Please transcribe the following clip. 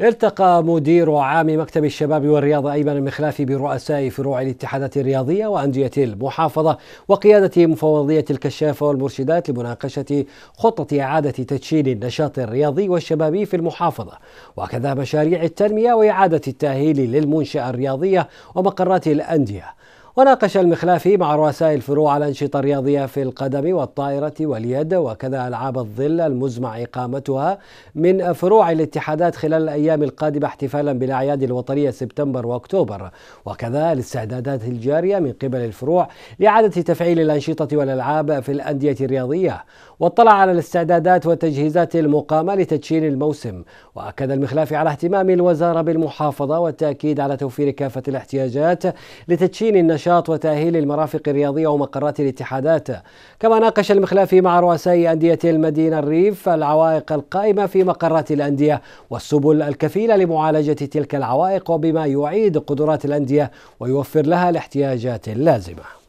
التقى مدير عام مكتب الشباب والرياضة أيمن المخلافي برؤساء فروع الاتحادات الرياضية وأندية المحافظة وقيادة مفوضية الكشافة والمرشدات لمناقشة خطة إعادة تدشين النشاط الرياضي والشبابي في المحافظة وكذا مشاريع التنمية وإعادة التأهيل للمنشأة الرياضية ومقرات الأندية وناقش المخلافي مع رؤساء الفروع الأنشطة الرياضية في القدم والطائرة واليد وكذا ألعاب الظل المزمع إقامتها من فروع الاتحادات خلال الأيام القادمة احتفالا بالأعياد الوطنية سبتمبر وأكتوبر وكذا الاستعدادات الجارية من قبل الفروع لإعادة تفعيل الأنشطة والألعاب في الأندية الرياضية واطلع على الاستعدادات والتجهيزات المقامة لتدشين الموسم وأكد المخلافي على اهتمام الوزارة بالمحافظة والتأكيد على توفير كافة الاحتياجات لتدشين النشاط النشاط وتأهيل المرافق الرياضية ومقرات الاتحادات كما ناقش المخلافي مع رؤساء أندية المدينة الريف العوائق القائمة في مقرات الأندية والسبل الكفيلة لمعالجة تلك العوائق وبما يعيد قدرات الأندية ويوفر لها الاحتياجات اللازمة